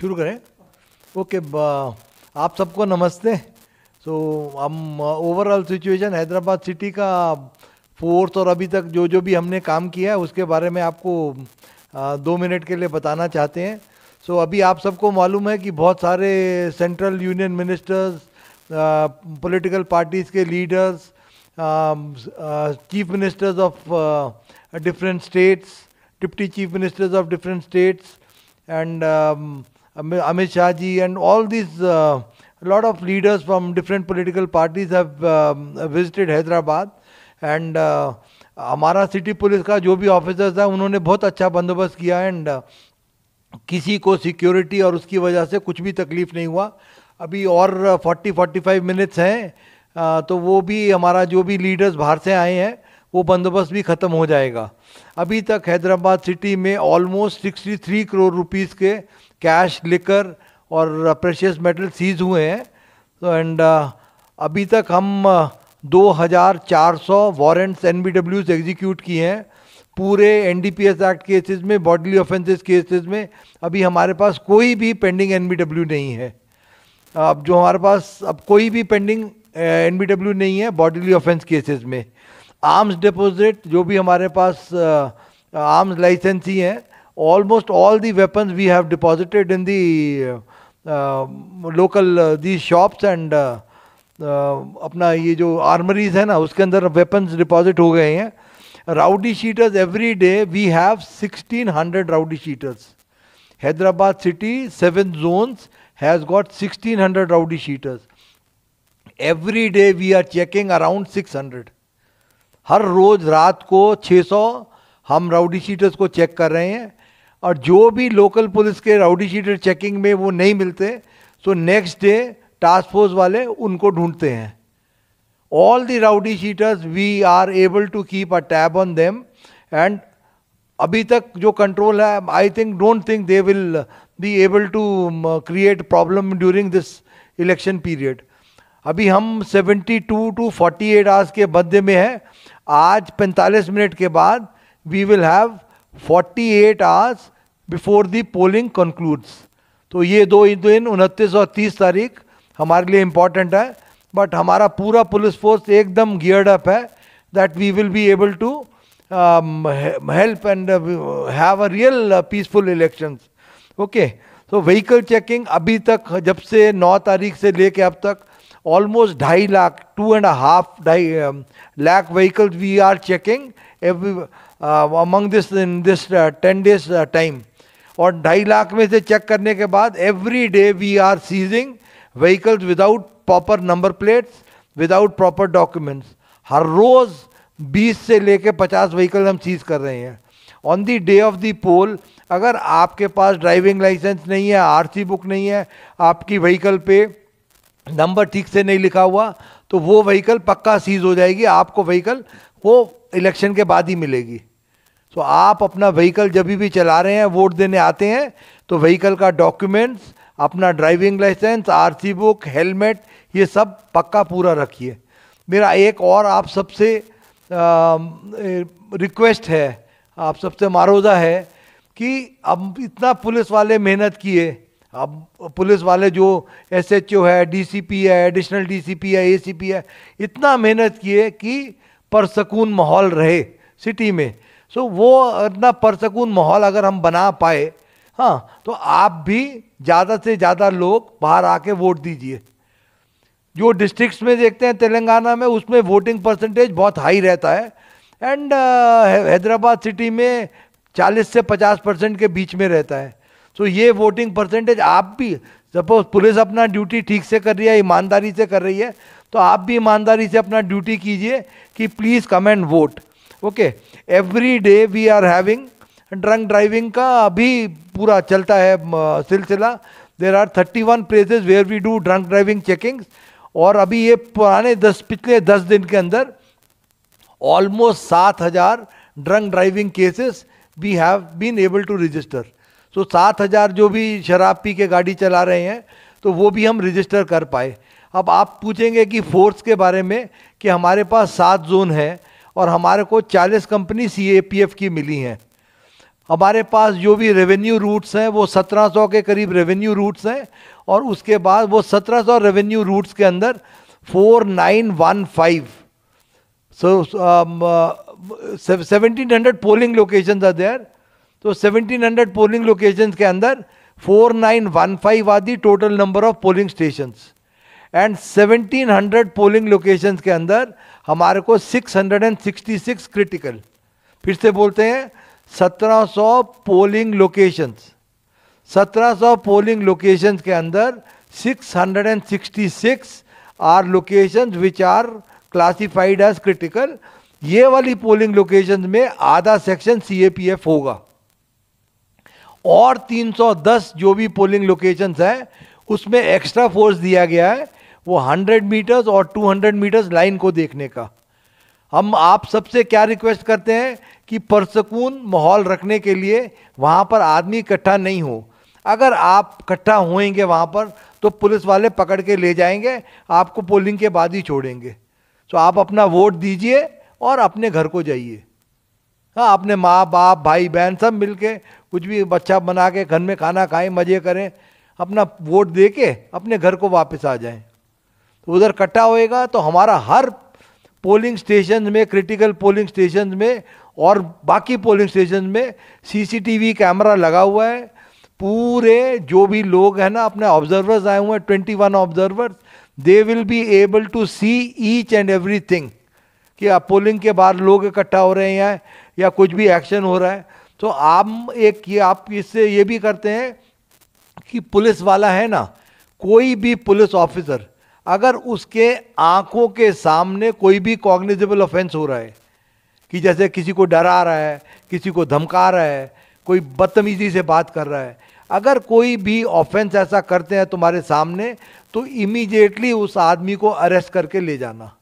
शुरू करें ओके आप सबको नमस्ते सो हम ओवरऑल सिचुएशन हैदराबाद सिटी का फोर्थ और अभी तक जो जो भी हमने काम किया है उसके बारे में आपको दो मिनट के लिए बताना चाहते हैं सो so, अभी आप सबको मालूम है कि बहुत सारे central union ministers political parties के leaders chief ministers of different states deputy chief ministers of different states and Amit Shah ji and all these uh, lot of leaders from different political parties have uh, visited Hyderabad and हमारा city police का जो भी officers था उन्होंने बहुत अच्छा बंदोबस्त किया एंड किसी को सिक्योरिटी और उसकी वजह से कुछ भी तकलीफ नहीं हुआ अभी और 40-45 मिनट्स हैं तो वो भी हमारा जो भी लीडर्स बाहर से आए हैं वो बंदोबस्त भी ख़त्म हो जाएगा अभी तक हैदराबाद सिटी में almost sixty three crore rupees के कैश लेकर और प्रेशियस मेटल सीज हुए हैं तो एंड uh, अभी तक हम 2400 वारंट्स एन बी डब्ल्यूज एग्जीक्यूट किए हैं पूरे N D P S act cases में बॉडली ऑफेंसेस केसेज में अभी हमारे पास कोई भी पेंडिंग एन बी डब्ल्यू नहीं है अब जो हमारे पास अब कोई भी पेंडिंग एन बी डब्ल्यू नहीं है बॉडली ऑफेंस केसेज में आर्म्स डिपोजिट जो भी हमारे पास आर्म्स लाइसेंसी हैं almost all the weapons we have deposited in the local the shops and अपना ये जो आर्मरीज है ना उसके अंदर वेपन्स डिपॉजिट हो गए हैं rowdy sheeters every day we have sixteen hundred rowdy sheeters Hyderabad city seven zones has got sixteen hundred rowdy sheeters every day we are checking around six hundred हर रोज़ रात को 600 हम राउडी शीटर्स को check कर रहे हैं और जो भी लोकल पुलिस के राउडी शीटर चेकिंग में वो नहीं मिलते so next day task force वाले उनको ढूंढते हैं all the rowdy sheeters we are able to keep a tab on them and अभी तक जो कंट्रोल है I think don't think they will be able to create problem during this election period अभी हम 72 टू 48 आवर्स के मध्य में हैं आज 45 मिनट के बाद we will have 48 eight hours before the polling concludes तो ये दो दिन उनतीस और तीस तारीख हमारे लिए इम्पॉर्टेंट है बट हमारा पूरा पुलिस फोर्स एकदम गियर्ड अप है that we will be able to help and have a real peaceful elections okay तो व्हीकल चेकिंग अभी तक जब से 9 तारीख से लेके अब तक almost ढाई lakh, two and a half um, lakh vehicles we are checking every, uh, among this in this uh, 10 days uh, time. और ढाई लाख में से चेक करने के बाद every day we are seizing vehicles without proper number plates without proper documents हर रोज़ 20 से लेके 50 व्हीकल हम सीज कर रहे हैं on the day of the poll अगर आपके पास ड्राइविंग लाइसेंस नहीं है आरसी बुक नहीं है आपकी व्हीकल पे नंबर ठीक से नहीं लिखा हुआ तो वो व्हीकल पक्का सीज हो जाएगी आपको व्हीकल वो इलेक्शन के बाद ही मिलेगी तो आप अपना व्हीकल जब भी चला रहे हैं वोट देने आते हैं तो व्हीकल का डॉक्यूमेंट्स अपना driving licence RC book helmet ये सब पक्का पूरा रखिए मेरा एक और आप सबसे रिक्वेस्ट है आप सबसे मारोजा है कि अब इतना पुलिस वाले मेहनत किए अब पुलिस वाले जो एस एच ओ है डी सी पी है एडिशनल डी सी पी है ए सी पी है इतना मेहनत किए कि परसकून माहौल रहे सिटी में सो वो इतना परसकून माहौल अगर हम बना पाए हाँ तो आप भी ज़्यादा से ज़्यादा लोग बाहर आके वोट दीजिए जो डिस्ट्रिक्ट्स में देखते हैं तेलंगाना में उसमें वोटिंग परसेंटेज बहुत हाई रहता है एंड uh, हैदराबाद सिटी में 40 से 50 परसेंट के बीच में रहता है सो ये वोटिंग परसेंटेज आप भी सपोज पुलिस अपना ड्यूटी ठीक से कर रही है ईमानदारी से कर रही है तो आप भी ईमानदारी से अपना ड्यूटी कीजिए कि please come and vote okay every day we are having drunk driving का अभी पूरा चलता है सिलसिला there are thirty one places where we do drunk driving checkings और अभी ये पुराने दस पिछले दस दिन के अंदर ऑलमोस्ट सात हज़ार drunk driving cases we have been able to register तो सात हज़ार जो भी शराब पी के गाड़ी चला रहे हैं तो वो भी हम रजिस्टर कर पाए अब आप पूछेंगे कि फोर्स के बारे में कि हमारे पास सात जोन है और हमारे को चालीस कंपनी सी की मिली हैं हमारे पास जो भी रेवेन्यू रूट्स हैं वो 1700 के करीब रेवेन्यू रूट्स हैं और उसके बाद वो 1700 रेवेन्यू रूट्स के अंदर 4915 so seventeen hundred polling location are there तो 1700 पोलिंग लोकेशंस के अंदर 4915 आदि total number of polling stations and 1700 polling locations के अंदर हमारे को 666 क्रिटिकल फिर से बोलते हैं 1700 पोलिंग लोकेशंस 1700 पोलिंग लोकेशंस के अंदर 666 are locations which are classified as critical ये वाली पोलिंग लोकेशंस में आधा सेक्शन सी होगा और 310 जो भी पोलिंग लोकेशंस हैं उसमें एक्स्ट्रा फोर्स दिया गया है वो 100 मीटर्स और 200 मीटर्स लाइन को देखने का हम आप सबसे क्या रिक्वेस्ट करते हैं कि परसकून माहौल रखने के लिए वहाँ पर आदमी इकट्ठा नहीं हो अगर आप इकट्ठा होएंगे वहाँ पर तो पुलिस वाले पकड़ के ले जाएंगे आपको पोलिंग के बाद ही छोड़ेंगे तो आप अपना वोट दीजिए और अपने घर को जाइए हाँ अपने माँ बाप भाई बहन सब मिलके कुछ भी बच्चा बना के घर में खाना खाएं मज़े करें अपना वोट दे के अपने घर को वापस आ जाएं तो उधर कट्टा होएगा तो हमारा हर पोलिंग स्टेशन में क्रिटिकल पोलिंग स्टेशन में और बाकी पोलिंग स्टेशन में सीसीटीवी कैमरा लगा हुआ है पूरे जो भी लोग हैं ना अपने ऑब्जर्वर्स आए हुए हैं twenty one observers they will be able to see each and every thing कि पोलिंग के बाद लोग इकट्ठा हो रहे हैं या कुछ भी एक्शन हो रहा है तो आप एक ये आप इससे ये भी करते हैं कि पुलिस वाला है ना कोई भी पुलिस ऑफिसर अगर उसके आंखों के सामने कोई भी कॉग्निजेबल ऑफेंस हो रहा है कि जैसे किसी को डरा रहा है किसी को धमका रहा है कोई बदतमीजी से बात कर रहा है अगर कोई भी ऑफेंस ऐसा करते हैं तुम्हारे सामने तो इमीडिएटली उस आदमी को अरेस्ट करके ले जाना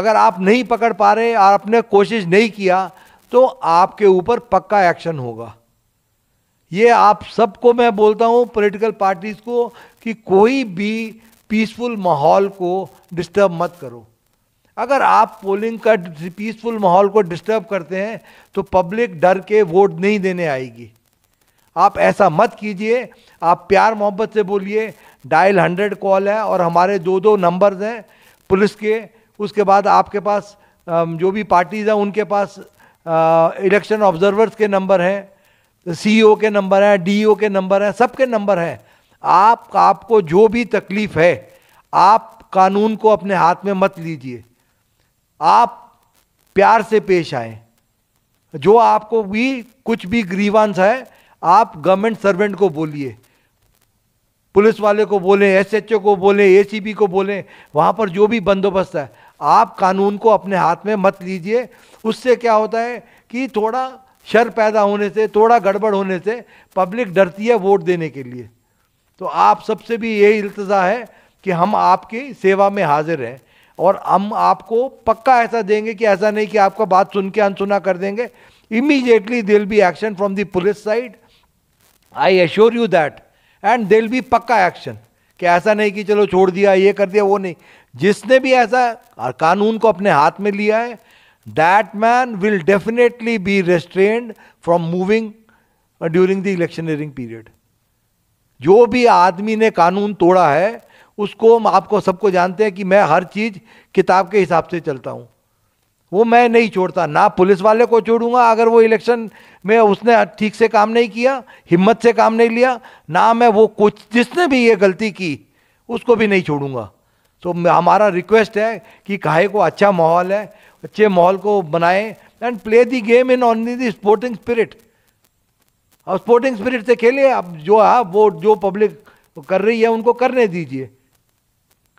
अगर आप नहीं पकड़ पा रहे और आपने कोशिश नहीं किया तो आपके ऊपर पक्का एक्शन होगा ये आप सबको मैं बोलता हूँ पॉलिटिकल पार्टीज़ को कि कोई भी पीसफुल माहौल को डिस्टर्ब मत करो अगर आप पोलिंग का पीसफुल माहौल को डिस्टर्ब करते हैं तो पब्लिक डर के वोट नहीं देने आएगी आप ऐसा मत कीजिए आप प्यार मोहब्बत से बोलिए डायल हंड्रेड कॉल है और हमारे दो दो नंबर्स हैं पुलिस के उसके बाद आपके पास जो भी पार्टीज़ हैं उनके पास इलेक्शन ऑब्जर्वर्स के नंबर हैं ओ e के नंबर हैं ओ e के नंबर हैं सबके नंबर हैं आप आपको जो भी तकलीफ़ है आप कानून को अपने हाथ में मत लीजिए आप प्यार से पेश आए जो आपको भी कुछ भी ग्रीवांस है आप गवर्नमेंट सर्वेंट को बोलिए पुलिस वाले को बोलें एसएचओ को बोलें एसीबी को बोलें वहाँ पर जो भी बंदोबस्त है आप कानून को अपने हाथ में मत लीजिए उससे क्या होता है कि थोड़ा शर पैदा होने से थोड़ा गड़बड़ होने से पब्लिक डरती है वोट देने के लिए तो आप सबसे भी यही इल्तज़ा है कि हम आपकी सेवा में हाजिर हैं और हम आपको पक्का ऐसा देंगे कि ऐसा नहीं कि आपका बात सुन के अनसुना कर देंगे immediately they be action from the police side I assure you that and they be पक्का एक्शन कि ऐसा नहीं कि चलो छोड़ दिया ये कर दिया वो नहीं जिसने भी ऐसा कानून को अपने हाथ में लिया है that man will definitely be restrained from moving during the electioneering period जो भी आदमी ने कानून तोड़ा है उसको हम आपको सबको जानते हैं कि मैं हर चीज़ किताब के हिसाब से चलता हूँ वो मैं नहीं छोड़ता ना पुलिस वाले को छोड़ूंगा अगर वो इलेक्शन में उसने ठीक से काम नहीं किया हिम्मत से काम नहीं लिया ना मैं वो कुछ जिसने भी ये गलती की उसको भी नहीं छोड़ूंगा तो हमारा रिक्वेस्ट है कि काहे को अच्छा माहौल है अच्छे माहौल को बनाए and play the game in only the sporting spirit अब स्पोर्टिंग स्पिरिट से खेले आप जो आप हाँ, वो जो पब्लिक कर रही है उनको करने दीजिए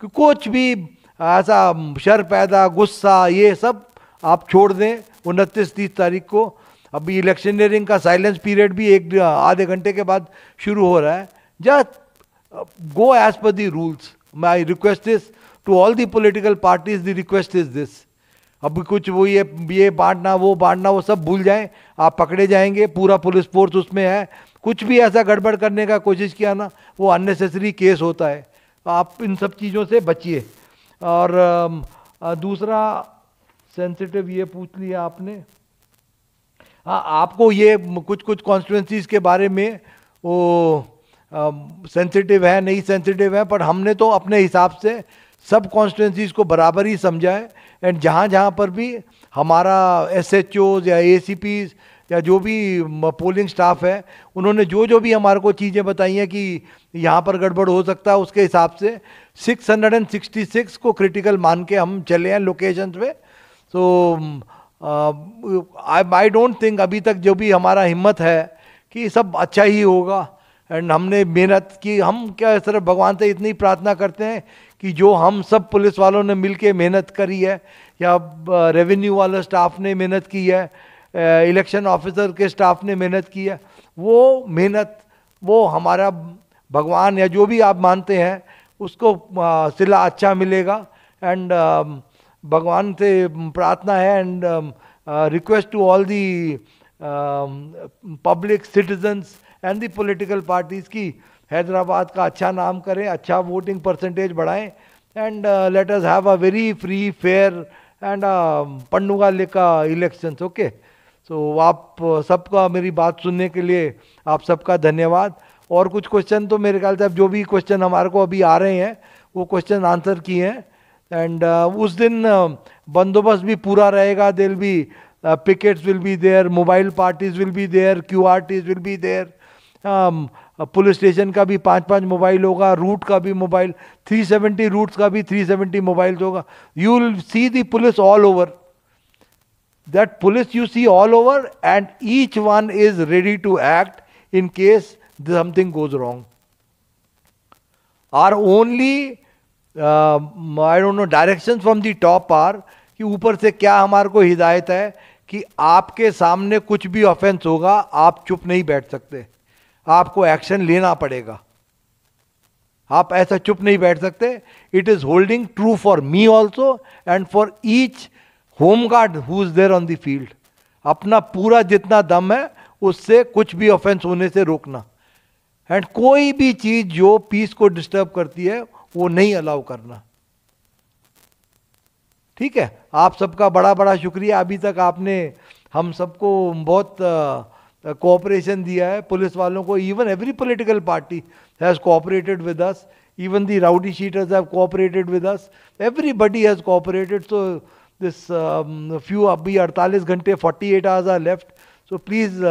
कुछ कोच भी ऐसा शर पैदा गुस्सा ये सब आप छोड़ दें उनतीस तीस तारीख को अभी इलेक्शनियरिंग का साइलेंस पीरियड भी एक आधे घंटे के बाद शुरू हो रहा है just go as per the rules my request this to all the political parties the request is this अब कुछ वो ये ये बांटना वो बांटना वो सब भूल जाएं आप पकड़े जाएंगे पूरा पुलिस फोर्स उसमें है कुछ भी ऐसा गड़बड़ करने का कोशिश किया ना वो अननेसेसरी केस होता है आप इन सब चीज़ों से बचिए और um, uh, दूसरा सेंसिटिव ये पूछ लिया आपने हाँ आपको ये कुछ कुछ कॉन्स्टिट्यूंसीज के बारे में वो सेंसिटिव है नहीं सेंसिटिव है पर हमने तो अपने हिसाब से सब कॉन्स्टिट्यूंसीज को बराबर ही समझा है एंड जहाँ जहाँ पर भी हमारा एस एच ओज या ए सी पीज या जो भी पोलिंग स्टाफ है उन्होंने जो जो भी हमारे को चीज़ें बताई हैं कि यहाँ पर गड़बड़ हो सकता है उसके हिसाब से 666 को क्रिटिकल मान के हम चले हैं लोकेशन में सो आई डोंट थिंक अभी तक जो भी हमारा हिम्मत है कि सब अच्छा ही होगा एंड हमने मेहनत की हम क्या तरह भगवान से इतनी प्रार्थना करते हैं कि जो हम सब पुलिस वालों ने मिलके मेहनत करी है या रेवेन्यू वाले स्टाफ ने मेहनत की है इलेक्शन uh, ऑफिसर के स्टाफ ने मेहनत की है वो मेहनत वो हमारा भगवान या जो भी आप मानते हैं उसको uh, सिला अच्छा मिलेगा एंड भगवान से प्रार्थना है and request to all the public citizens and the political parties की हैदराबाद का अच्छा नाम करें अच्छा वोटिंग परसेंटेज बढ़ाएं and let us have a very free fair and पंडुगा लेका इलेक्शंस ओके सो आप uh, सबका मेरी बात सुनने के लिए आप सबका धन्यवाद और कुछ क्वेश्चन तो मेरे ख्याल से अब जो भी क्वेश्चन हमारे को अभी आ रहे हैं वो क्वेश्चन आंसर किए हैं एंड uh, उस दिन uh, बंदोबस्त भी पूरा रहेगा दिल भी pickets will be there mobile parties will be there Q R Ts will be there police station का भी पाँच पाँच मोबाइल होगा रूट का भी मोबाइल 370 रूट्स का भी 370 मोबाइल होगा you will see the police all over that police you see all over and each one is ready to act in case something goes wrong or only I don't know direction from the top or कि ऊपर से क्या हमारे को हिदायत है कि आपके सामने कुछ भी ऑफेंस होगा आप चुप नहीं बैठ सकते आपको एक्शन लेना पड़ेगा आप ऐसा चुप नहीं बैठ सकते it is holding true for me also and for each home guard who is there on the field अपना पूरा जितना दम है उससे कुछ भी ऑफेंस होने से रोकना एंड कोई भी चीज़ जो पीस को डिस्टर्ब करती है वो नहीं अलाउ करना ठीक है आप सबका बड़ा बड़ा शुक्रिया अभी तक आपने हम सबको बहुत कोऑपरेशन दिया है पुलिस वालों को even every political party has cooperated with us even the rowdy sheeters have cooperated with us body has cooperated so this few अभी 48 घंटे 48 eight hours are left so please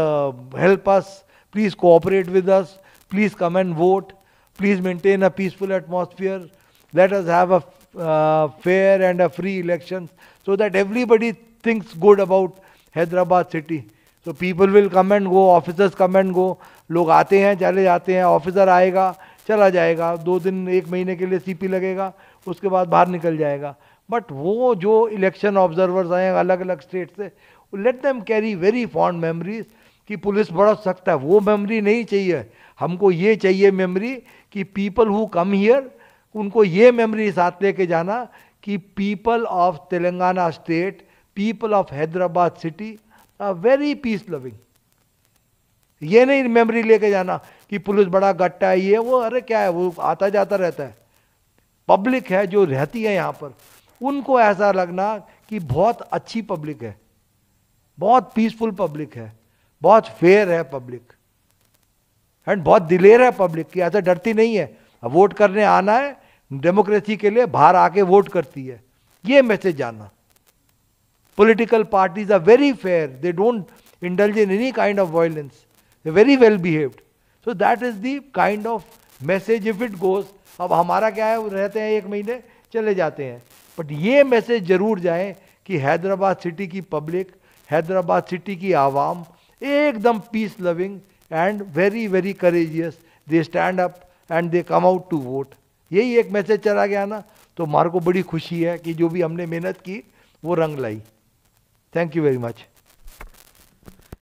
help us please cooperate with us please come and vote Please maintain a peaceful atmosphere. Let us have a uh, fair and a free elections so that everybody thinks good about Hyderabad city. So people will come and go, officers come and go. log aate hain chale जाते hain officer aayega chala jayega do din ek mahine ke liye cp lagega uske baad bahar nikal jayega but वो जो election observers आए अलग अलग state से let them carry very fond memories कि police बड़ा सख्त है वो मेमोरी नहीं चाहिए हमको ये चाहिए मेमोरी कि पीपल हु कम हियर उनको ये मेमोरी साथ लेके जाना कि people of Telangana state people of Hyderabad city are very peace loving ये नहीं मेमोरी लेके जाना कि पुलिस बड़ा गट्टा है ये वो अरे क्या है वो आता जाता रहता है पब्लिक है जो रहती है यहाँ पर उनको ऐसा लगना कि बहुत अच्छी पब्लिक है बहुत पीसफुल पब्लिक है बहुत फेयर है पब्लिक एंड बहुत दिलेर है पब्लिक की ऐसा डरती नहीं है वोट करने आना है डेमोक्रेसी के लिए बाहर आके वोट करती है ये मैसेज जाना political parties are very fair they don't indulge in any kind of violence they very well behaved so that is the kind of message if it goes अब हमारा क्या है रहते हैं एक महीने चले जाते हैं बट ये मैसेज जरूर जाए कि हैदराबाद सिटी की पब्लिक हैदराबाद सिटी की आवाम एकदम peace loving and very very courageous they stand up and they come out to vote yehi ek message chala gaya na to मार ko badi khushi hai ki jo bhi humne mehnat ki wo rang लाई thank you very much